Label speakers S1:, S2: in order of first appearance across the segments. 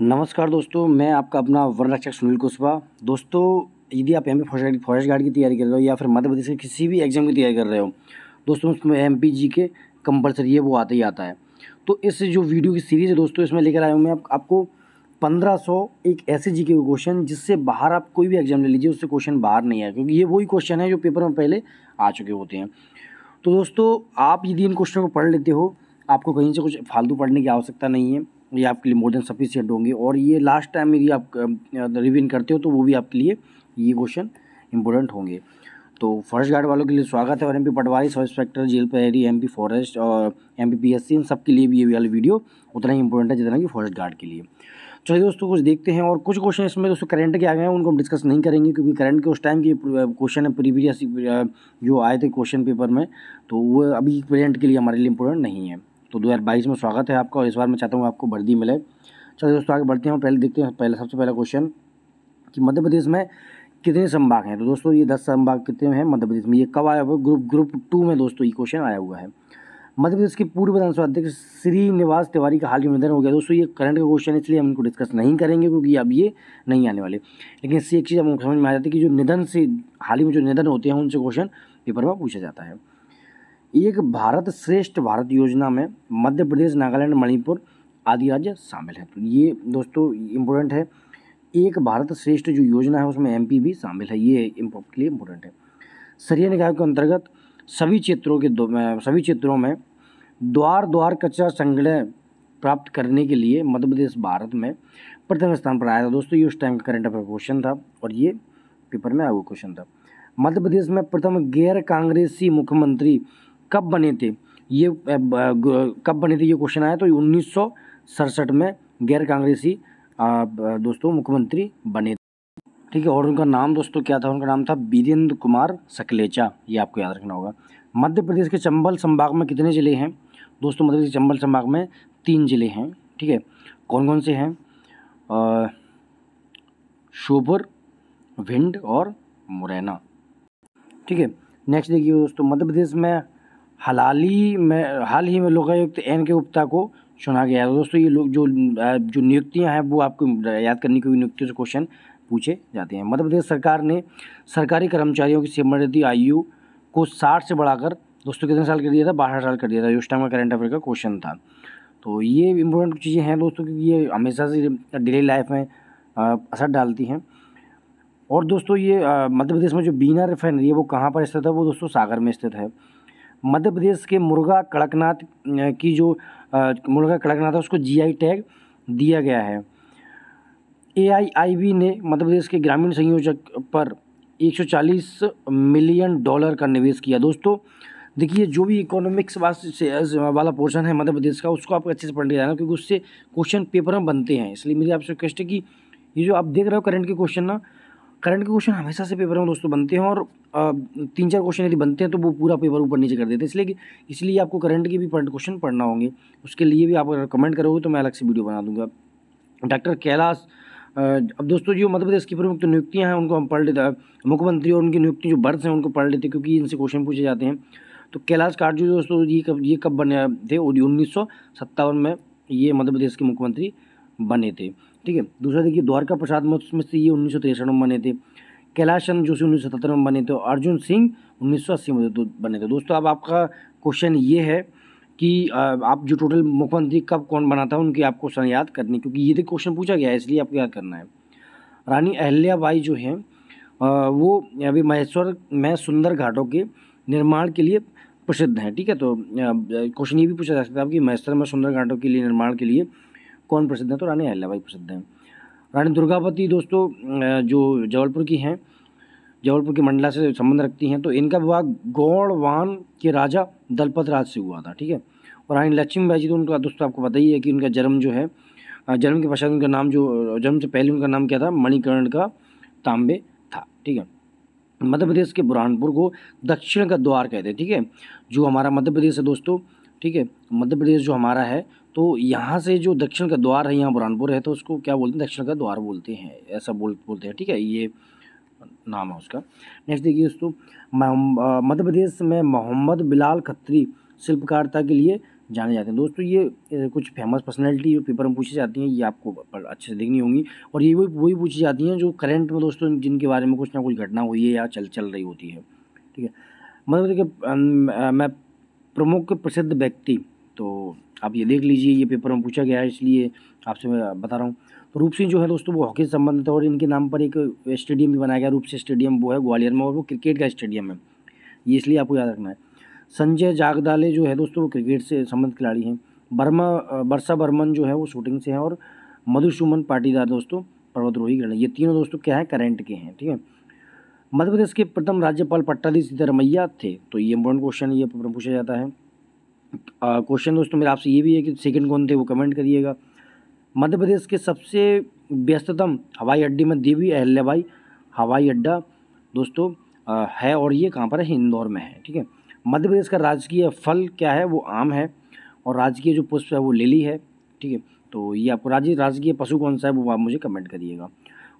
S1: नमस्कार दोस्तों मैं आपका अपना वन रक्षक सुनील कुशवाहा दोस्तों यदि आप M P forest forest guard की तैयारी कर रहे हो या फिर मध्य प्रदेश के किसी भी एग्जाम की तैयारी कर रहे हो दोस्तों उसमें एम पी जी के कंपलसरी है वो आता ही आता है तो इस जो वीडियो की सीरीज़ है दोस्तों इसमें लेकर आया हूँ मैं आप, आपको पंद्रह सौ एक ऐसे जी के क्वेश्चन जिससे बाहर आप कोई भी एग्जाम ले लीजिए उससे क्वेश्चन बाहर नहीं आया क्योंकि ये वही क्वेश्चन है जो पेपर में पहले आ चुके होते हैं तो दोस्तों आप यदि इन क्वेश्चनों को पढ़ लेते हो आपको कहीं से कुछ फालतू पढ़ने की आवश्यकता नहीं है ये आपके लिए मोर देन सफिशियंट होंगे और ये लास्ट टाइम यदि आप रिविन करते हो तो वो भी आपके लिए ये क्वेश्चन इंपॉर्टेंट होंगे तो फॉरेस्ट गार्ड वालों के लिए स्वागत है और M P patwari sub inspector jail प्रहरी एम पी फॉरेस्ट और M P P S C इन सब के लिए भी ये वाली वीडियो उतना ही इंपॉर्टेंट है जितना कि फॉरेस्ट गार्ड के लिए चलिए दोस्तों कुछ देखते हैं और कुछ क्वेश्चन इसमें दोस्तों करंट के आ गए हैं उनको हम डिस्कस नहीं करेंगे क्योंकि करंट के उस टाइम के क्वेश्चन है प्रीवियस जो आए थे क्वेश्चन पेपर में तो वो अभी प्रेजेंट के लिए हमारे लिए इंपॉर्टेंट नहीं है तो 2022 में स्वागत है आपका और इस बार मैं चाहता हूँ आपको वर्दी मिले चलो दोस्तों आगे बढ़ते हैं पहले देखते हैं पहले सबसे पहला क्वेश्चन कि मध्य प्रदेश में कितने संभाग हैं तो दोस्तों ये दस संभाग कितने हैं मध्य प्रदेश में ये कब आया हुआ ग्रुप ग्रुप टू में दोस्तों ये क्वेश्चन आया हुआ है मध्य प्रदेश के पूर्व विधानसभा अध्यक्ष श्रीनिवास तिवारी का हाल ही में निधन हो गया दोस्तों ये करंट का क्वेश्चन है इसलिए हम इनको डिस्कस नहीं करेंगे क्योंकि अब ये नहीं आने वाले लेकिन इससे एक चीज़ हम समझ में आ जाती है कि जो निधन से हाल ही में जो निधन होते हैं उनसे क्वेश्चन पेपर में पूछा जाता है एक भारत श्रेष्ठ भारत योजना में मध्य प्रदेश नागालैंड मणिपुर आदि राज्य शामिल है तो ये दोस्तों इम्पोर्टेंट है एक भारत श्रेष्ठ जो योजना है उसमें एमपी भी शामिल है ये इम्पोर्ट लिए इम्पोर्टेंट है सरिया निकाय के अंतर्गत सभी क्षेत्रों के सभी क्षेत्रों में द्वार द्वार कचरा संग्रह प्राप्त करने के लिए मध्य प्रदेश भारत में प्रथम स्थान पर आया था दोस्तों ये उस टाइम का करंट अफेयर क्वेश्चन था और ये पेपर में आया हुआ क्वेश्चन था मध्य प्रदेश में प्रथम गैर कांग्रेसी मुख्यमंत्री कब बने थे ये कब बने थे ये क्वेश्चन आया तो उन्नीस में गैर कांग्रेसी दोस्तों मुख्यमंत्री बने थे ठीक है और उनका नाम दोस्तों क्या था उनका नाम था बीरेंद्र कुमार सकलेचा ये आपको याद रखना होगा मध्य प्रदेश के चंबल संभाग में कितने ज़िले हैं दोस्तों मध्य प्रदेश के चंबल संभाग में तीन ज़िले हैं ठीक है कौन कौन से हैं शोभर भिंड और मुरैना ठीक है नेक्स्ट देखिए दोस्तों मध्य प्रदेश में हाल ही में हाल ही में लोकायुक्त एन के गुप्ता को चुना गया है तो दोस्तों ये लोग जो जो नियुक्तियां हैं वो आपको याद करने की नियुक्ति से क्वेश्चन पूछे जाते हैं मध्य प्रदेश सरकार ने सरकारी कर्मचारियों की सेवानिवृत्ति आयु को साठ से बढ़ाकर दोस्तों कितने साल कर दिया था बारह साल कर दिया था उस टाइम का करंट अफेयर का क्वेश्चन था तो ये इम्पोर्टेंट चीज़ें हैं दोस्तों क्योंकि ये हमेशा से डेली लाइफ में असर डालती हैं और दोस्तों ये मध्य प्रदेश में जो बीना रिफाइनरी है वो कहाँ पर स्थित है वो दोस्तों सागर में स्थित है मध्य प्रदेश के मुर्गा कड़कनाथ की जो मुर्गा कड़कनाथ है उसको जीआई टैग दिया गया है एआईआईबी ने मध्य प्रदेश के ग्रामीण संयोजक पर 140 मिलियन डॉलर का निवेश किया दोस्तों देखिए जो भी इकोनॉमिक्स वाला पोर्शन है मध्य प्रदेश का उसको आपको अच्छे से पढ़ लिया जाना क्योंकि उससे क्वेश्चन पेपर में बनते हैं इसलिए मेरी आपसे रिक्वेस्ट है कि ये जो आप देख रहे हो करंट के क्वेश्चन ना करंट के क्वेश्चन हमेशा से पेपर में दोस्तों बनते हैं और तीन चार क्वेश्चन यदि बनते हैं तो वो पूरा पेपर ऊपर नीचे कर देते हैं इसलिए इसलिए आपको करंट के भी क्वेश्चन पढ़ना होंगे उसके लिए भी आप अगर कमेंट करोगे तो मैं अलग से वीडियो बना दूंगा डॉक्टर कैलाश अब दोस्तों जो मध्य प्रदेश की प्रमुख नियुक्तियाँ हैं उनको हम पढ़ लेते हैं मुख्यमंत्री और उनकी नियुक्ति जो बर्थ हैं उनको पढ़ लेते हैं क्योंकि इनसे क्वेश्चन पूछे जाते हैं तो कैलाश जो दोस्तों ये कब ये कब बने थे उन्नीस सौ में ये मध्य प्रदेश के मुख्यमंत्री बने थे ठीक है दूसरा देखिए द्वारका प्रसाद से ये उन्नीस सौ में बने थे कैलाश चंद्र जोशी उन्नीस सौ में बने थे और अर्जुन सिंह उन्नीस सौ में बने थे दोस्तों अब आपका क्वेश्चन ये है कि आप जो टोटल मुख्यमंत्री कब कौन बना था उनकी आपको क्वेश्चन याद करनी क्योंकि ये क्वेश्चन पूछा गया है इसलिए आपको याद करना है रानी अहल्याबाई जो हैं वो अभी महेश्वर में सुंदर घाटों के निर्माण के लिए प्रसिद्ध हैं ठीक है तो क्वेश्चन ये भी पूछा जा सकता है आपकी महेश्वर में सुंदर घाटों के लिए निर्माण के लिए कौन प्रसिद्ध हैं तो रानी अहिल्याबाई प्रसिद्ध हैं रानी दुर्गापति दोस्तों जो जबलपुर की हैं जबलपुर की मंडला से संबंध रखती हैं तो इनका विवाह गौड़वान के राजा दलपत राज से हुआ था ठीक है और रानी लक्ष्मीबाई जी तो उनका दोस्तों आपको पता ही है कि उनका जन्म जो है जन्म के पश्चात उनका नाम जो जन्म से पहले उनका नाम क्या था मणिकर्ण का तांबे था ठीक है मध्य प्रदेश के बुरहानपुर को दक्षिण का द्वार कहते हैं ठीक है जो हमारा मध्य प्रदेश है दोस्तों ठीक है मध्य प्रदेश जो हमारा है तो यहाँ से जो दक्षिण का द्वार है यहाँ बुरहानपुर है तो उसको क्या बोलते हैं दक्षिण का द्वार बोलते हैं ऐसा बोल बोलते हैं ठीक है ये नाम है उसका नेक्स्ट देखिए दोस्तों मध्य प्रदेश में मोहम्मद बिलाल खत्री शिल्पकारिता के लिए जाने जाते हैं दोस्तों ये कुछ फेमस पर्सनैलिटी जो पेपर में पूछी जाती हैं ये आपको अच्छे से देखनी होंगी और ये वही वही पूछी जाती हैं जो करेंट में दोस्तों जिनके बारे में कुछ ना कुछ घटना हुई है या चल चल रही होती है ठीक है मतलब देखिए मैं प्रमुख प्रसिद्ध व्यक्ति तो आप ये देख लीजिए ये पेपर में पूछा गया है इसलिए आपसे मैं बता रहा हूँ तो रूप सिंह जो है दोस्तों वो हॉकी से संबंधित है और इनके नाम पर एक स्टेडियम भी बनाया गया रूप सिंह स्टेडियम वो है ग्वालियर में और वो क्रिकेट का स्टेडियम है ये इसलिए आपको याद रखना है संजय जागदाले जो है दोस्तों वो क्रिकेट से संबंधित खिलाड़ी हैं बर्मा वर्षा बर्मन जो है वो शूटिंग से हैं और मधुसूमन पाटीदार दोस्तों पर्वतरोही खिलाड़ी ये तीनों दोस्तों क्या है करेंट के हैं ठीक है मध्य प्रदेश के प्रथम राज्यपाल पट्टाधी सीतारमैया थे तो ये इम्पोर्टेंट क्वेश्चन ये पूछा जाता है क्वेश्चन दोस्तों मेरा आपसे ये भी है कि सेकंड कौन थे वो कमेंट करिएगा मध्य प्रदेश के सबसे व्यस्ततम हवाई अड्डे में देवी अहल्याबाई हवाई अड्डा दोस्तों है और ये कहाँ पर है इंदौर में है ठीक है मध्य प्रदेश का राजकीय फल क्या है वो आम है और राजकीय जो पुष्प है वो लिली है ठीक है तो ये आपको राज्य राजकीय पशु कौन सा है वो आप मुझे कमेंट करिएगा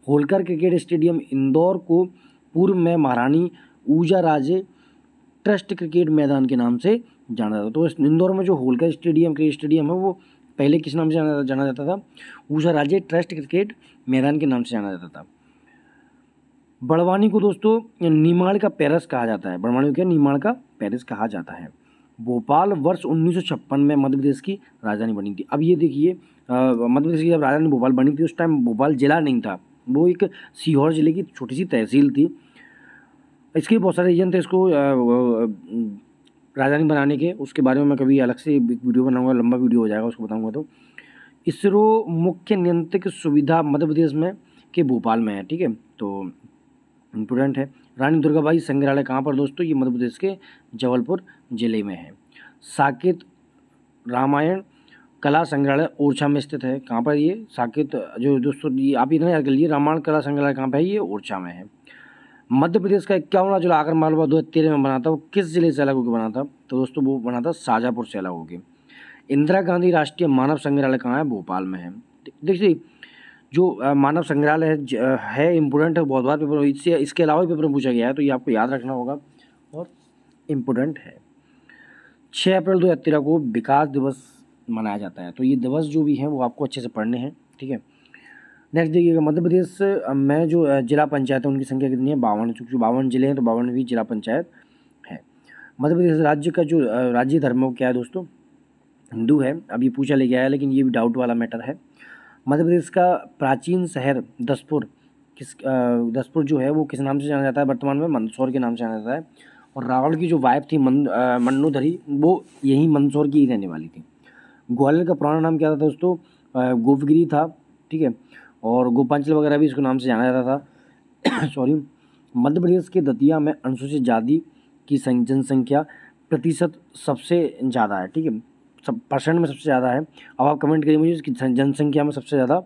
S1: होलकर क्रिकेट स्टेडियम इंदौर को पूर्व में महारानी ऊजा राजे ट्रस्ट क्रिकेट मैदान के नाम से जाना जाता तो इंदौर में जो होलकर स्टेडियम क्रिकेट स्टेडियम है वो पहले किस नाम से जाना जाना जाता था ऊषा राज्य ट्रस्ट क्रिकेट मैदान के नाम से जाना जाता था बड़वानी को दोस्तों निमाड़ का पेरिस कहा जाता है बड़वानी को क्या निमाड़ का पेरिस कहा जाता है भोपाल वर्ष उन्नीस में मध्य प्रदेश की राजधानी बनी थी अब ये देखिए मध्य प्रदेश की जब राजधानी भोपाल बनी थी उस टाइम भोपाल जिला नहीं था वो एक सीहोर जिले की छोटी सी तहसील थी इसके बहुत सारे रीजन थे इसको राजधानी बनाने के उसके बारे में मैं कभी अलग से वीडियो बनाऊंगा लंबा वीडियो हो जाएगा उसको बताऊंगा तो इसरो मुख्य नियंत्रक सुविधा मध्य प्रदेश में के भोपाल में है ठीक है तो इम्पोर्टेंट है रानी दुर्गाबाई संग्रहालय कहाँ पर दोस्तों ये मध्य प्रदेश के जबलपुर जिले में है साकेत रामायण कला संग्रहालय ओरछा में स्थित है कहाँ पर ये साकेत जो दोस्तों ये आप इतना याद कर लिए रामायण कला संग्रहालय कहाँ पर है ये ओरछा में है मध्य प्रदेश का इक्यावनवा जिला आगर मालवा दो में बना था वो किस ज़िले से अलग होकर बना था तो दोस्तों वो बना था शाहजहाँपुर से अलग होकर इंदिरा गांधी राष्ट्रीय मानव संग्रहालय कहाँ है भोपाल में है देखिए जो मानव संग्रहालय है, है इम्पोर्टेंट है बहुत बार पेपर इससे इसके अलावा भी पेपर में पूछा गया है तो ये आपको याद रखना होगा और इम्पोर्टेंट है छः अप्रैल दो हज़ार तेरह को विकास दिवस मनाया जाता है तो ये दिवस जो भी हैं वो आपको अच्छे से पढ़ने हैं ठीक है नेक्स्ट देखिएगा मध्य प्रदेश में जो जिला पंचायत है उनकी संख्या कितनी है बावन चूँकि बावन जिले हैं तो बावनवीं जिला पंचायत है मध्य प्रदेश राज्य का जो राज्य धर्म क्या है दोस्तों हिंदू है अब ये पूछा ले गया है लेकिन ये भी डाउट वाला मैटर है मध्य प्रदेश का प्राचीन शहर दसपुर किस दसपुर जो है वो किस नाम से जाना जाता है वर्तमान में मंदसौर के नाम से जाना जाता है और रावण की जो वाइफ थी मन वो यही मंदसौर की ही रहने वाली थी ग्वालियर का पुराना नाम क्या था दोस्तों गोवगिरी था ठीक है और गोपांचल वगैरह भी इसको नाम से जाना जाता था सॉरी मध्य प्रदेश के दतिया में अनुसूचित जाति की जनसंख्या प्रतिशत सबसे ज़्यादा है ठीक है सब परसेंट में सबसे ज़्यादा है अब आप कमेंट करिए मुझे इसकी जनसंख्या में सबसे ज़्यादा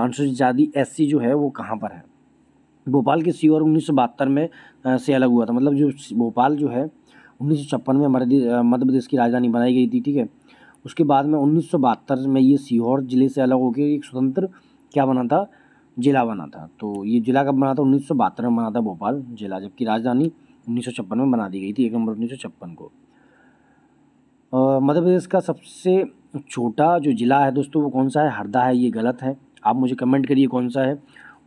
S1: अनुसूचित जाति एस जो है वो कहाँ पर है भोपाल के सीओर उन्नीस में से अलग हुआ था मतलब जो भोपाल जो है उन्नीस में हमारे मध्य प्रदेश की राजधानी बनाई गई थी ठीक है उसके बाद में उन्नीस में ये सीहोर ज़िले से अलग होकर एक स्वतंत्र क्या बना था जिला बना था तो ये जिला कब बना था उन्नीस में बना था भोपाल जिला जबकि राजधानी उन्नीस में बना दी गई थी एक नंबर उन्नीस को मध्य प्रदेश का सबसे छोटा जो ज़िला है दोस्तों वो कौन सा है हरदा है ये गलत है आप मुझे कमेंट करिए कौन सा है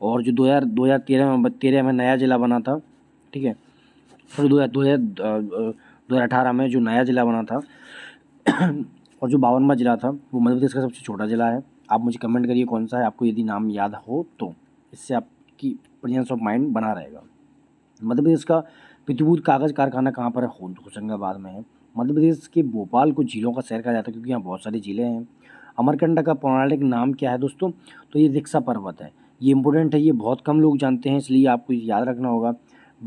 S1: और जो दो हज़ार दो हज़ार तेरह में तेरह में नया ज़िला बना था ठीक है सॉरी दो हज़ार दो हज़ार दो हज़ार अठारह में जो नया ज़िला बना था और जो बावनवा ज़िला था वो मध्य प्रदेश का सबसे छोटा ज़िला है आप मुझे कमेंट करिए कौन सा है आपको यदि नाम याद हो तो इससे आपकी प्रेजेंस ऑफ माइंड बना रहेगा मध्य प्रदेश का पृथ्वीभूत कागज़ कारखाना कहाँ पर है होशंगाबाद में है मध्य प्रदेश के भोपाल को झीलों का शहर कहा जाता है क्योंकि यहाँ बहुत सारी झीलें हैं अमरकंडा का पौराणिक नाम क्या है दोस्तों तो ये रिक्शा पर्वत है ये इंपॉर्टेंट है ये बहुत कम लोग जानते हैं इसलिए आपको याद रखना होगा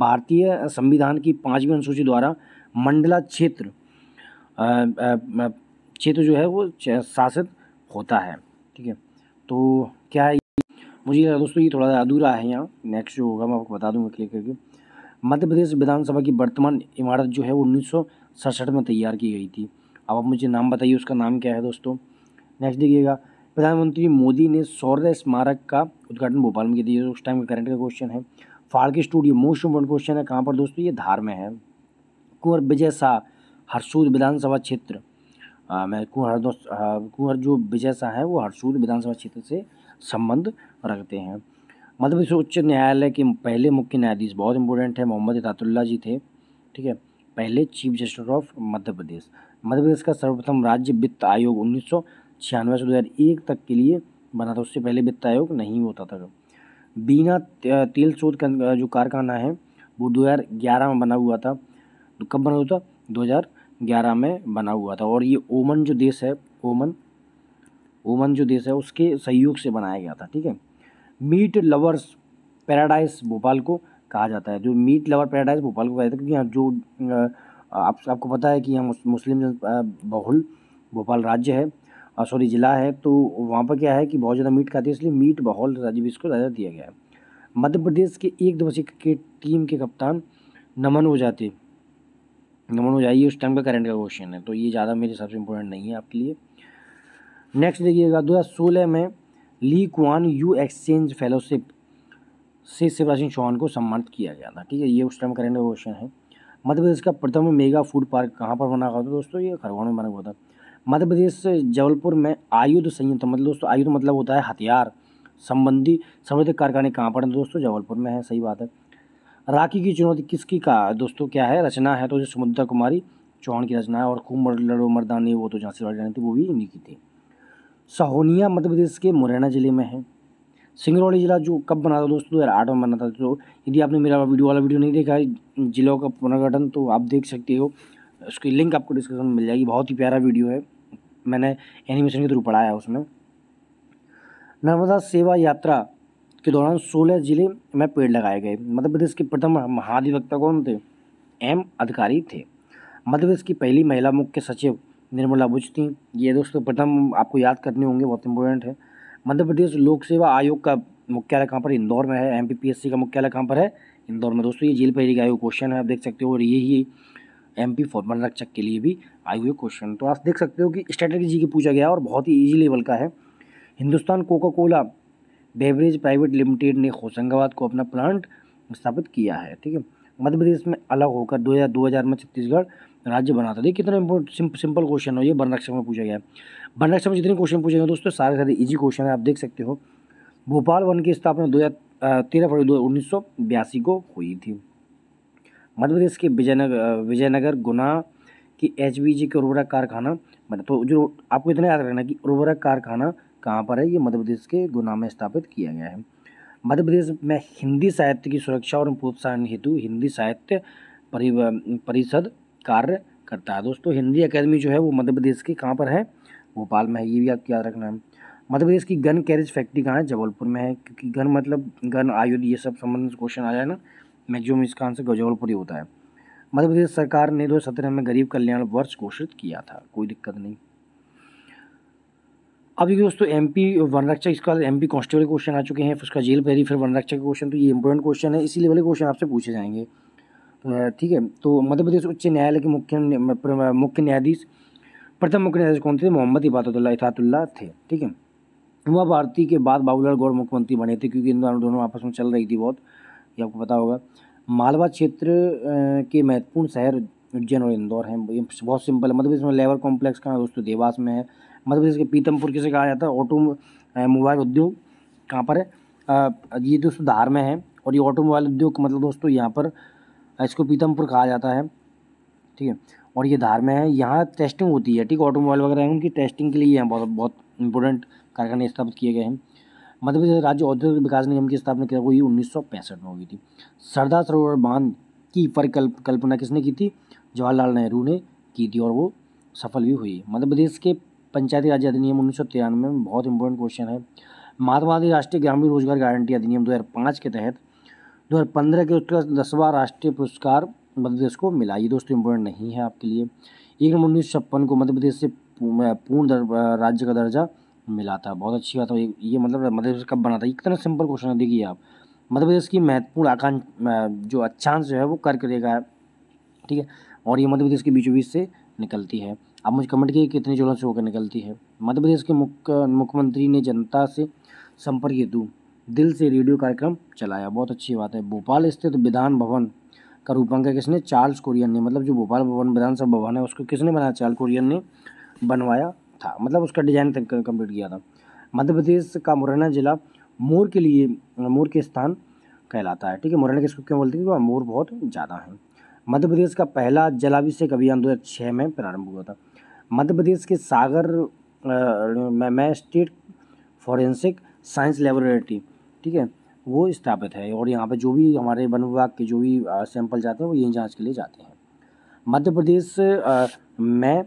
S1: भारतीय संविधान की पाँचवीं अनुसूची द्वारा मंडला क्षेत्र क्षेत्र जो है वो शासित होता है ठीक है तो क्या है मुझे दोस्तों ये थोड़ा अधूरा है यहाँ नेक्स्ट जो होगा मैं आपको बता दूंगा क्लिक करके मध्य प्रदेश विधानसभा की वर्तमान इमारत जो है वो उन्नीस में तैयार की गई थी अब आप मुझे नाम बताइए उसका नाम क्या है दोस्तों नेक्स्ट देखिएगा प्रधानमंत्री मोदी ने सौर्य स्मारक का उद्घाटन भोपाल में किया था उस टाइम का करंट का क्वेश्चन है फाड़के स्टूडियो मोस्ट इम्पोर्टेंट क्वेश्चन है कहाँ पर दोस्तों ये धार में है कुंवर विजय शाह हरसूद विधानसभा क्षेत्र मैं कुंवर दो कुंवर जो विजय शाह हैं वो हरसूद विधानसभा क्षेत्र से संबंध रखते हैं मध्य प्रदेश उच्च न्यायालय के पहले मुख्य न्यायाधीश बहुत इंपॉर्टेंट है मोहम्मद इतातुल्ला जी थे ठीक है पहले chief justice of Madhya Pradesh Madhya Pradesh का सर्वप्रथम राज्य वित्त आयोग उन्नीस से दो तक के लिए बना था उससे पहले वित्त आयोग नहीं होता था बीना तेल शोध का जो कारखाना है वो 2011 में बना हुआ था कब बना हुआ था हजार ग्यारह में बना हुआ था और ये ओमन जो देश है ओमन ओमन जो देश है उसके सहयोग से बनाया गया था ठीक है मीट लवर्स पैराडाइज भोपाल को कहा जाता है जो मीट लवर पैराडाइज भोपाल को कहा जाता है क्योंकि जो आप आपको पता है कि यहाँ मुस्लिम बहुल भोपाल राज्य है सॉरी ज़िला है तो वहाँ पर क्या है कि बहुत ज़्यादा मीट खाती है इसलिए मीट बहुल राज्य भी इसको ज़्यादा दिया गया है मध्य प्रदेश के एक दिवसीय क्रिकेट टीम के कप्तान नमन हो जाते नंबर हो जाइए उस टाइम का करंट का क्वेश्चन है तो ये ज़्यादा मेरे हिसाब से इंपॉर्टेंट नहीं है आपके लिए नेक्स्ट देखिएगा दो हज़ार सोलह में Lee Kuan Yew exchange fellowship से शिवराज सिंह चौहान को सम्मानित किया गया था ठीक है ये उस टाइम करंट का क्वेश्चन है मध्य प्रदेश का प्रथम मेगा फूड पार्क कहाँ पर बना हुआ था दोस्तों ये खरगोन में बना हुआ था मध्य प्रदेश जबलपुर में आयुध संयंत्र तो मतलब दोस्तों आयुध मतलब होता है हथियार संबंधी संबंधित कारखाने कहाँ पर हैं दोस्तों जबलपुर में है सही बात है राखी की चुनौती किसकी का दोस्तों क्या है रचना है तो जो सुमद्रा कुमारी चौहान की रचना है और खूब लड़ो मरदानी वो तो झांसी वाली थी वो भी इन्हीं की थी सहोनिया मध्य प्रदेश के मुरैना ज़िले में है सिंगरौली ज़िला जो कब बना था दोस्तों दो हज़ार आठ में बना था तो यदि आपने मेरा वीडियो वाला वीडियो नहीं देखा है जिलों का पुनर्गठन तो आप देख सकते हो उसकी लिंक आपको डिस्क्रिप्शन में मिल जाएगी बहुत ही प्यारा वीडियो है मैंने एनिमेशन के थ्रू पढ़ाया है उसमें नर्मदा सेवा यात्रा के दौरान सोलह जिले में पेड़ लगाए गए मध्य प्रदेश के प्रथम महाधिवक्ता कौन थे एम अधिकारी थे मध्य प्रदेश की पहली महिला मुख्य सचिव निर्मला बुज थी ये दोस्तों प्रथम आपको याद करने होंगे बहुत इंपॉर्टेंट है मध्य प्रदेश लोक सेवा आयोग का मुख्यालय कहाँ पर इंदौर में है एम का मुख्यालय कहाँ पर है इंदौर में दोस्तों ये जेल पहली आयोग क्वेश्चन है आप देख सकते हो और ये ही एम पी फॉर्मल रक्षक के लिए भी आए हुए क्वेश्चन तो आप देख सकते हो कि स्ट्रेटेजी के पूछा गया और बहुत ही ईजी लेवल का है Hindustan Coca Cola beverage private limited ने होशंगाबाद को अपना प्लांट स्थापित किया है ठीक है मध्य प्रदेश में अलग होकर दो हज़ार दो हज़ार में छत्तीसगढ़ राज्य बना था देखिए कितना इम्पोर्टेंट सिंपल क्वेश्चन हो ये वर्णाक्षर में पूछा गया वर्णाक्षर में जितने क्वेश्चन पूछे गए दोस्तों सारे सारे इजी क्वेश्चन है आप देख सकते हो भोपाल वन की स्थापना दो हज़ार तेरह फरवरी दो उन्नीस सौ बयासी को हुई थी मध्य प्रदेश के विजयनगर विजयनगर गुना की एच बी जी के उर्वरक कारखाना बना तो जो आपको इतना याद रखना कि उर्वरक कारखाना कहाँ पर है ये मध्य प्रदेश के गुना में स्थापित किया गया है मध्य प्रदेश में हिंदी साहित्य की सुरक्षा और प्रोत्साहन हेतु हिंदी साहित्य परिषद कार्य करता है दोस्तों हिंदी अकेदमी जो है वो मध्य प्रदेश के कहाँ पर है भोपाल में है ये भी आपको याद रखना है मध्य प्रदेश की गन कैरेज फैक्ट्री कहाँ है जबलपुर में है क्योंकि गन मतलब गन आयुध ये सब संबंधित क्वेश्चन आ जाए ना मैक्सिमम इसका आंसर जबलपुर ही होता है मध्य प्रदेश सरकार ने दो में गरीब कल्याण वर्ष घोषित किया था कोई दिक्कत नहीं अब देखिए दोस्तों एम पी वन रक्षा इसके बाद एम पी कॉन्स्टेबल क्वेश्चन आ चुके हैं फिर उसका जेल भरी फिर वन रक्षा के क्वेश्चन तो ये इंपॉर्टेंट क्वेश्चन है इसी लेवल के क्वेश्चन आपसे पूछे जाएंगे ठीक है तो मध्य प्रदेश उच्च न्यायालय के मुख्य मुख्य न्यायाधीश प्रथम मुख्य न्यायाधीश कौन थे मोहम्मद इबादतुल्ला इतातुल्ला थे ठीक है उमा भारती के बाद बाबूलाल गौर मुख्यमंत्री बने थे क्योंकि इन दोनों आपस में चल रही थी बहुत ये आपको पता होगा मालवा क्षेत्र के महत्वपूर्ण शहर उज्जैन और इंदौर हैं बहुत सिंपल है प्रदेश में लेबर कॉम्प्लेक्स का दोस्तों देवास में है मध्य प्रदेश के पीतमपुर किसे कहा जाता है ऑटो मोबाइल उद्योग कहाँ पर है ये दोस्तों धार में है और ये ऑटो मोबाइल उद्योग मतलब दोस्तों यहाँ पर इसको पीतमपुर कहा जाता है ठीक है और ये धार में है यहाँ टेस्टिंग होती है ठीक ऑटोमोबाइल वगैरह उनकी टेस्टिंग के लिए यहाँ बहुत बहुत इंपॉर्टेंट कारखाने स्थापित किए गए हैं मध्य मतलब प्रदेश राज्य औद्योगिक विकास निगम की स्थापना कब हुई उन्नीस में हुई थी सरदार सरोवर बांध की परिकल्प कल्पना किसने की थी जवाहरलाल नेहरू ने की थी और वो सफल भी हुई मध्य मतलब प्रदेश के पंचायती राज्य अधिनियम उन्नीस में बहुत इंपॉर्टेंट क्वेश्चन है महात्मादी राष्ट्रीय ग्रामीण रोजगार गारंटी अधिनियम 2005 के तहत 2015 के उसका दसवां राष्ट्रीय पुरस्कार मध्य प्रदेश को मिला ये दोस्तों इम्पोर्टेंट नहीं है आपके लिए एक नंबर उन्नीस छप्पन को मध्य प्रदेश से पूर्ण राज्य का दर्जा मिला था बहुत अच्छी बात है ये मतलब मध्य प्रदेश कब बना था इतना सिंपल क्वेश्चन है देखिए आप मध्य प्रदेश की महत्वपूर्ण आकांक्षा जो अच्छांश जो है वो कर करेगा ठीक है और ये मध्य प्रदेश के बीचों बीच से निकलती है आप मुझे कमेंट कीजिए कितनी जोड़ों से होकर निकलती है मध्य प्रदेश के मुख्य मुख्यमंत्री ने जनता से संपर्क हेतु दिल से रेडियो कार्यक्रम चलाया बहुत अच्छी बात है भोपाल स्थित तो विधान भवन का रूपांकर किसने चार्ल्स कुरियन ने मतलब जो भोपाल भवन विधानसभा भवन है उसको किसने बनाया चार्ल्स कुरियन ने बनवाया था मतलब उसका डिजाइन कम्प्लीट किया था मध्य प्रदेश का मुरैना जिला मोर के लिए मोर के स्थान कहलाता है ठीक है मुरैना किसको क्यों बोलते हैं क्योंकि मोर बहुत ज़्यादा है मध्य प्रदेश का पहला जलाभिषेक अभियान दो हज़ार छः में प्रारंभ हुआ था मध्य प्रदेश के सागर में स्टेट फॉरेंसिक साइंस लेबोरेटरी ठीक है वो स्थापित है और यहाँ पर जो भी हमारे वन विभाग के जो भी सैंपल जाते हैं वो यहीं जाँच के लिए जाते हैं मध्य प्रदेश में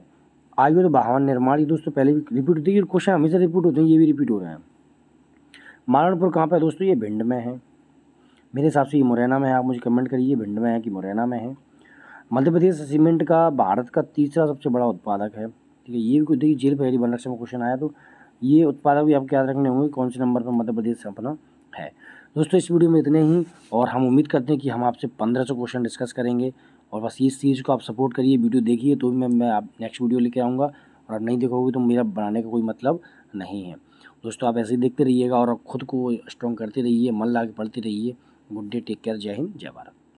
S1: आयुध भवन निर्माण ये दोस्तों पहले भी रिपीट होती है क्वेश्चन हमेशा रिपीट होते हैं ये भी रिपीट हो रहे हैं मारणपुर कहाँ पर है दोस्तों ये भिंड में है मेरे हिसाब से ये मुरैना में है आप मुझे कमेंट करिए भिंड में है कि मुरैना में है मध्य प्रदेश सीमेंट का भारत का तीसरा सबसे बड़ा उत्पादक है ठीक है ये भी देखिए जेल पहली बन रक्षा में क्वेश्चन आया तो ये उत्पादक भी आपको याद रखने होंगे कौन से नंबर पर मध्य प्रदेश अपना है दोस्तों इस वीडियो में इतने ही और हम उम्मीद करते हैं कि हम आपसे पंद्रह सौ क्वेश्चन डिस्कस करेंगे और बस इस चीज़ को आप सपोर्ट करिए वीडियो देखिए तो भी मैं मैं आप नेक्स्ट वीडियो लेके आऊँगा और आप नहीं देखोगे तो मेरा बनाने का कोई मतलब नहीं है दोस्तों आप ऐसे ही देखते रहिएगा और आप खुद को स्ट्रॉन्ग करते रहिए मन ला के पढ़ते रहिए गुड डे टेक केयर जय हिंद जय भारत